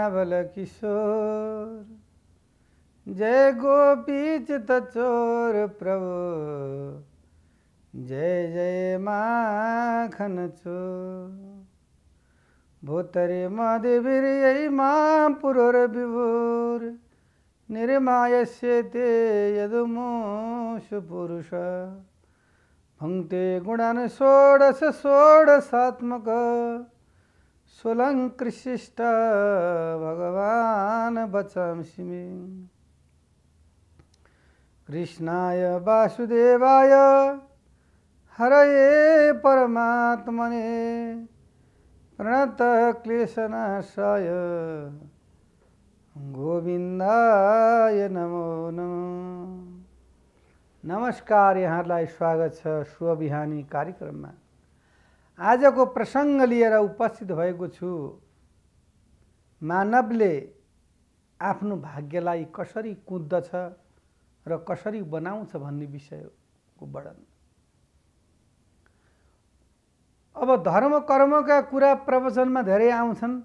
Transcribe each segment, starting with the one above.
नवल किशोर जय गोपी चित चोर प्रभु जय जय माखन चोर भूतरे मदिवीर यही माँ पुरोर विभुर निर्मायस्य ते यदुमोषु पुरुष भङ्क्ते गुणान् षोडश षोडशात्मक सोलङ्कृशिष्ट भगवान् वचंसिमि कृष्णाय वासुदेवाय हरये परमात्मने प्रणतक्लेशनाशाय गोविन्दाय नमो नम नमस्कार यहाँलाई स्वागत छ स्वबिहानी कार्यक्रममा आजको प्रसङ्ग लिएर उपस्थित भएको छु मानवले आफ्नो भाग्यलाई कसरी कुद्दछ र कसरी बनाउँछ भन्ने विषयको वर्णन अब धर्म कर्मका कुरा प्रवचनमा धेरै आउँछन्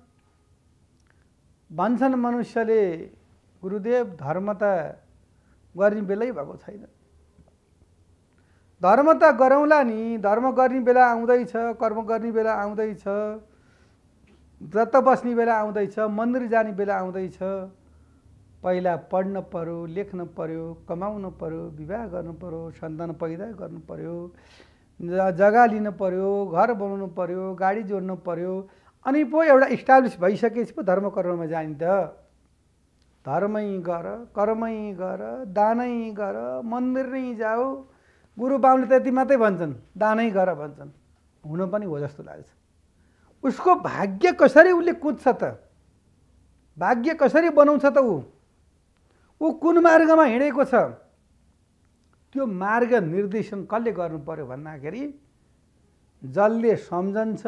भन्छन् मनुष्यले गुरुदेव धर्म त गर्ने बेलै भएको छैन धर्म त गरौँला नि धर्म गर्ने बेला आउँदैछ कर्म गर्ने बेला आउँदैछ व्रत बस्ने बेला आउँदैछ मन्दिर जाने बेला आउँदैछ पहिला पढ्न पऱ्यो लेख्न पऱ्यो कमाउनु पऱ्यो विवाह गर्नु पऱ्यो सन्तान पैदा गर्नु पऱ्यो जग्गा लिनु पऱ्यो घर बनाउनु पऱ्यो गाडी जोड्नु पऱ्यो अनि पो एउटा इस्टाब्लिस भइसकेपछि पो धर्म कर्ममा जाने त धर्मै गर कर्मै गर दानै गर मन्दिर नै जाऊ गुरु बाबुले त्यति मात्रै भन्छन् दानै गर भन्छन् हुन पनि हो जस्तो लाग्छ उसको भाग्य कसरी उसले कुद्छ त भाग्य कसरी बनाउँछ त ऊ ऊ कुन मार्गमा हिँडेको छ त्यो मार्ग निर्देशन कसले गर्नु पऱ्यो भन्दाखेरि जसले सम्झन्छ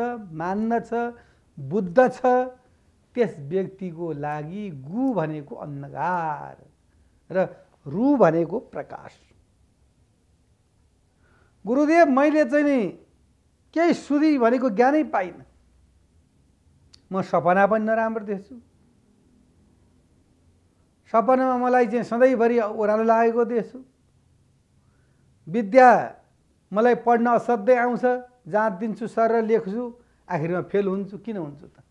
मान्दछ छ त्यस व्यक्तिको लागि गु भनेको अन्धकार र रु भनेको प्रकाश गुरुदेव मैले चाहिँ नि केही सुधी भनेको ज्ञानै पाइनँ म सपना पनि नराम्रो देख्छु सपनामा मलाई चाहिँ सधैँभरि ओह्रालो लागेको देख्छु विद्या मलाई पढ्न असाध्यै आउँछ जाँच दिन्छु सर र लेख्छु आखिरमा फेल हुन्छु किन हुन्छु त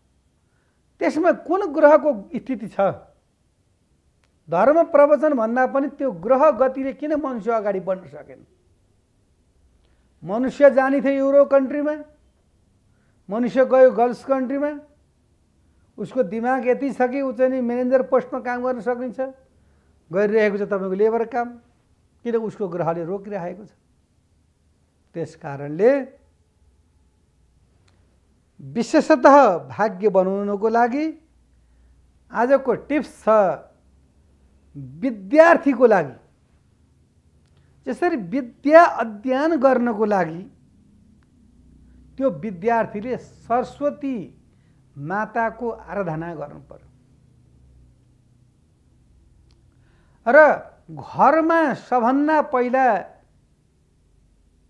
त्यसमा कुन ग्रहको स्थिति छ धर्म प्रवचन भन्दा पनि त्यो ग्रह गतिले किन मनुष्य अगाडि बढ्न सकेन मनुष्य जाने थियो यूरो कन्ट्रीमा मनुष्य गयो गर्ल्स कन्ट्रीमा उसको दिमाग यति छ कि ऊ चाहिँ नि म्यानेजर पोस्टमा काम गर्न सकिन्छ गरिरहेको छ तपाईँको लेबर काम किन उसको ग्रहले रोकिरहेको छ त्यस कारणले विशेषतः भाग्य बनाउनको लागि आजको टिप्स छ विद्यार्थीको लागि यसरी विद्या अध्ययन गर्नको लागि त्यो विद्यार्थीले सरस्वती माताको आराधना गर्नु पर्यो र घरमा सबभन्दा पहिला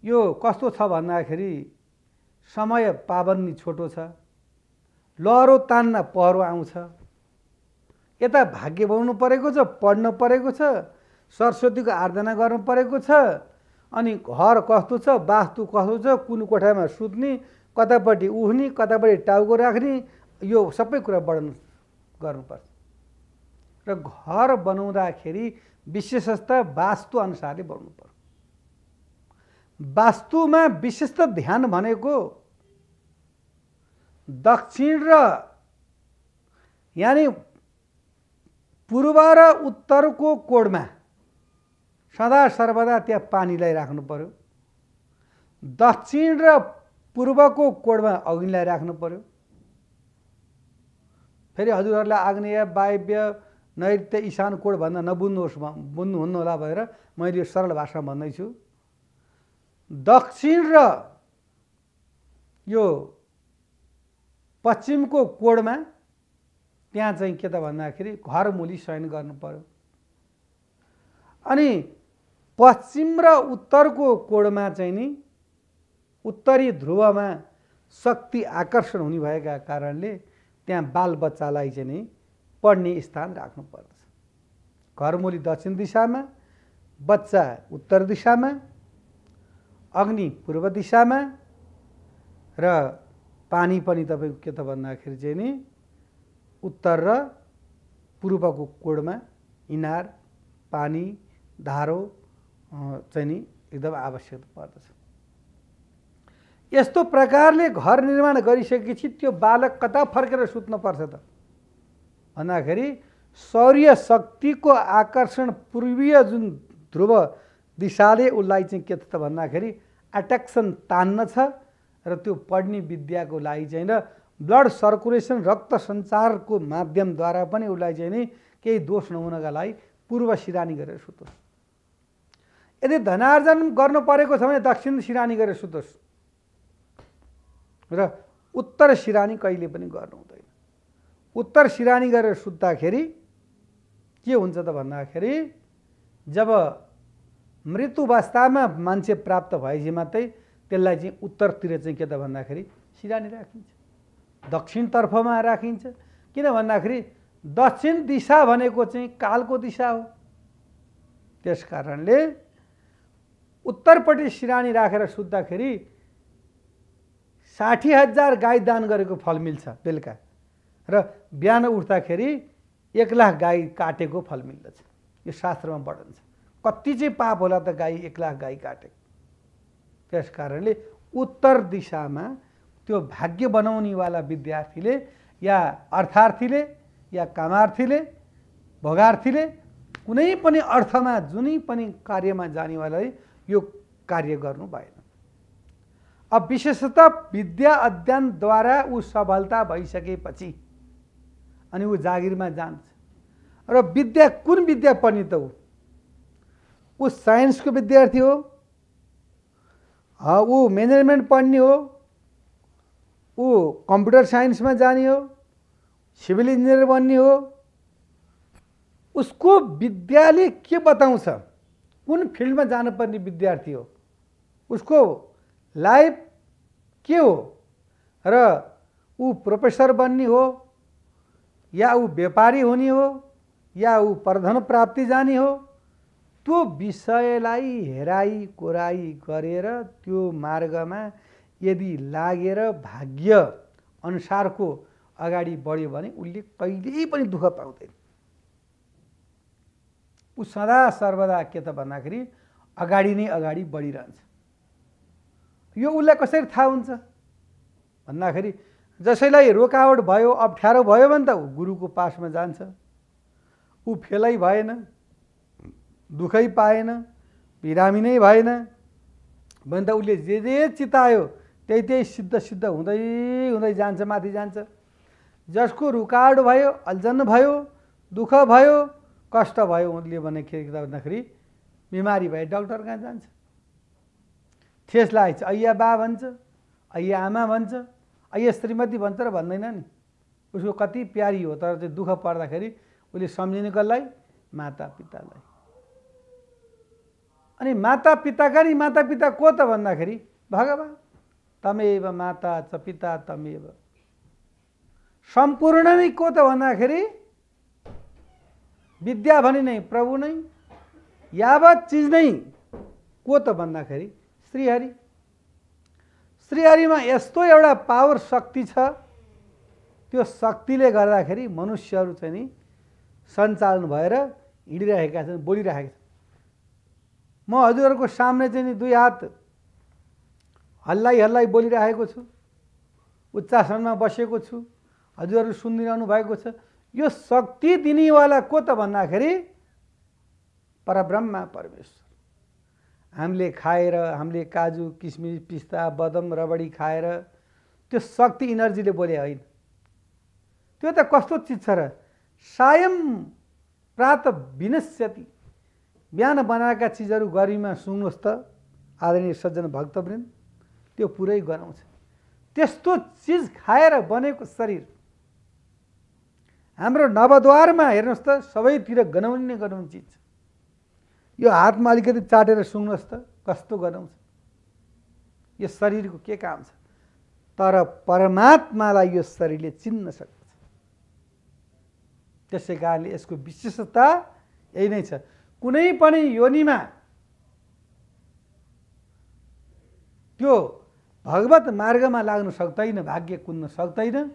यो कस्तो छ भन्दाखेरि समय पाबन्दी छोटो छ लहरो तान्न पहरो आउँछ यता भाग्य बनाउनु परेको छ पढ्न परेको छ सरस्वतीको आराधना गर्नु परेको छ अनि घर कस्तो छ वास्तु कस्तो छ कुन कोठामा सुत्ने कतापट्टि उठ्ने कतापट्टि टाउको राख्ने यो सबै कुरा वर्णन गर्नुपर्छ र घर बनाउँदाखेरि विशेषता वास्तुअनुसारै बनाउनु पर्छ वास्तुमा विशेषत ध्यान भनेको दक्षिण र यानि पूर्व र उत्तरको कोडमा सदा सर्वदा त्यहाँ पानीलाई राख्नु पऱ्यो दक्षिण र पूर्वको कोडमा अग्निलाई राख्नु पऱ्यो फेरि हजुरहरूलाई आग्नेय वायव्य नैत्य इशान कोड भन्दा नबुझ्नुहोस् बुझ्नुहुन्न होला भनेर मैले यो सरल भाषामा भन्दैछु दक्षिण र यो पश्चिमको कोडमा त्यहाँ चाहिँ के त भन्दाखेरि घरमुली शयन गर्नु पऱ्यो अनि पश्चिम र उत्तरको कोडमा चाहिँ नि उत्तरी ध्रुवमा शक्ति आकर्षण हुने भएका कारणले त्यहाँ बालबच्चालाई चाहिँ नि पढ्ने स्थान राख्नु पर्दछ घरमुली दक्षिण दिशामा बच्चा उत्तर दिशामा अग्नि पूर्व दिशामा र पानी पनि तपाईँको के त भन्दाखेरि चाहिँ नि उत्तर र पूर्वको कोडमा इनार पानी धारो चाहिँ नि एकदम आवश्यक पर्दछ यस्तो प्रकारले घर निर्माण गरिसकेपछि त्यो बालक कता फर्केर पर्छ त भन्दाखेरि सौर्य शक्तिको आकर्षण पूर्वीय जुन ध्रुव दिशाले उसलाई चाहिँ के छ त भन्दाखेरि एट्याक्सन तान्न छ र त्यो पढ्ने विद्याको लागि चाहिँ र ब्लड सर्कुलेसन रक्त सञ्चारको माध्यमद्वारा पनि उसलाई चाहिँ नि केही दोष नहुनका लागि पूर्व सिरानी गरेर सुत्नु यदि धनार्जन गर्नु परेको छ भने दक्षिण सिरानी गरेर सुतोस् र उत्तर सिरानी कहिले पनि गर्नु हुँदैन उत्तर सिरानी गरेर सुत्दाखेरि के हुन्छ त भन्दाखेरि जब मृत्यु अवस्थामा मान्छे प्राप्त भएपछि मात्रै त्यसलाई चाहिँ उत्तरतिर चाहिँ के त भन्दाखेरि सिरानी राखिन्छ दक्षिणतर्फमा राखिन्छ किन भन्दाखेरि दक्षिण दिशा भनेको चाहिँ कालको दिशा हो त्यस कारणले उत्तरपट्टि सिरानी राखेर सुत्दाखेरि साठी हजार गाई दान गरेको फल मिल्छ बेलुका र बिहान उठ्दाखेरि एक लाख गाई काटेको फल मिल्दछ यो शास्त्रमा वर्णन छ कति चाहिँ पाप होला त गाई एक लाख गाई काटेको त्यस कारणले उत्तर दिशामा त्यो भाग्य बनाउनेवाला विद्यार्थीले या अर्थार्थीले या कामार्थीले भोगार्थीले कुनै पनि अर्थमा जुनै पनि कार्यमा जानेवालाले यो कार्य गर्नु भएन अब विशेषत विद्या अध्ययनद्वारा ऊ सफलता भइसकेपछि अनि ऊ जागिरमा जान्छ र विद्या कुन विद्या पढ्ने त ऊ ऊ साइन्सको विद्यार्थी हो ऊ म्यानेजमेन्ट पढ्ने हो ऊ कम्प्युटर साइन्समा जाने हो सिभिल इन्जिनियर बन्ने हो उसको विद्याले के बताउँछ कुन फिल्डमा जानुपर्ने विद्यार्थी हो उसको लाइफ के हो र ऊ प्रोफेसर बन्ने हो या ऊ व्यापारी हुने हो या ऊ प्रधन प्राप्ति जाने हो त्यो विषयलाई हेराइ कोराइ गरेर त्यो मार्गमा यदि लागेर भाग्य अनुसारको अगाडि बढ्यो भने उसले कहिल्यै पनि दुःख पाउँदैन ऊ सदा सर्वदा के त भन्दाखेरि अगाडि नै अगाडि बढिरहन्छ यो उसलाई कसरी थाहा हुन्छ भन्दाखेरि जसैलाई रोकावट भयो अप्ठ्यारो भयो भने त ऊ गुरुको पासमा जान्छ ऊ फेलै भएन दुःखै पाएन बिरामी नै भएन भने त उसले जे जे चितायो त्यही त्यही सिद्ध सिद्ध हुँदै हुँदै जान्छ माथि जान्छ जसको रुकावट भयो अल्झन भयो दुःख भयो कष्ट भयो उनले भने के भन्दाखेरि बिमारी भए डक्टर कहाँ जान्छ ठेस लागेको छ अय्या बा भन्छ अय्या आमा भन्छ अय्या श्रीमती भन्छ र भन्दैन नि उसको कति प्यारी हो तर चाहिँ दुःख पर्दाखेरि उसले सम्झिने कसलाई माता पितालाई अनि माता पिताका नि माता पिता को त भन्दाखेरि भगवान् तमेव माता च पिता तमेव सम्पूर्ण नै को त भन्दाखेरि विद्या भने नै प्रभु नै यावत चिज नै को त भन्दाखेरि श्रीहरि श्रीहरिमा यस्तो एउटा पावर शक्ति छ त्यो शक्तिले गर्दाखेरि मनुष्यहरू चाहिँ नि सञ्चालन भएर हिँडिरहेका छन् बोलिरहेका छन् म हजुरहरूको सामने चाहिँ नि दुई हात हल्लाइ हल्लाइ बोलिरहेको छु उच्चासनमा बसेको छु हजुरहरू सुनिरहनु भएको छ यो शक्ति दिनेवाला को त भन्दाखेरि परब्रह्म परमेश्वर हामीले खाएर हामीले काजु किसमिस पिस्ता बदम रबडी खाएर त्यो शक्ति इनर्जीले बोले होइन त्यो त कस्तो चिज छ र सायम प्रात विनश्यति बिहान बनाएका चिजहरू गरिमा सुन्नुहोस् त आदरणीय सज्जन भक्तवृन्द त्यो पुरै गराउँछ त्यस्तो चिज खाएर बनेको शरीर हाम्रो नवद्वारमा हेर्नुहोस् त सबैतिर गनाउने गनाउने चिज छ यो हातमा अलिकति चाटेर सुन्नुहोस् त कस्तो गनाउँछ यो शरीरको के काम छ तर परमात्मालाई यो शरीरले चिन्न सक्छ त्यसै कारणले यसको विशेषता यही नै छ कुनै पनि योनिमा त्यो भगवत मार्गमा लाग्न सक्दैन भाग्य कुन्न सक्दैन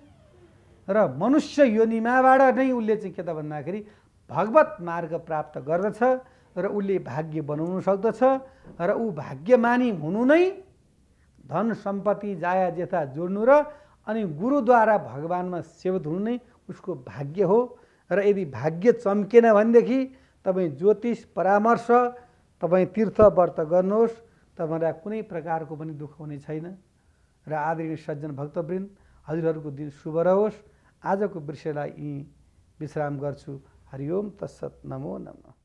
र मनुष्य योनिमाबाट नै उसले चाहिँ के त भन्दाखेरि भगवत मार्ग प्राप्त गर्दछ र उसले भाग्य बनाउनु सक्दछ र ऊ भाग्यमानी हुनु नै धन सम्पत्ति जाया जेथा जोड्नु र अनि गुरुद्वारा भगवानमा सेवत हुनु नै उसको भाग्य हो र यदि भाग्य चम्केन भनेदेखि तपाईँ ज्योतिष परामर्श तपाईँ तीर्थ व्रत गर्नुहोस् तपाईँलाई कुनै प्रकारको पनि दुःख हुने छैन र आदरणीय सज्जन भक्तवृन्द हजुरहरूको दिन शुभ रहोस् आजको वृक्षलाई यी विश्राम गर्छु हरिओम तत्सत नमो नमः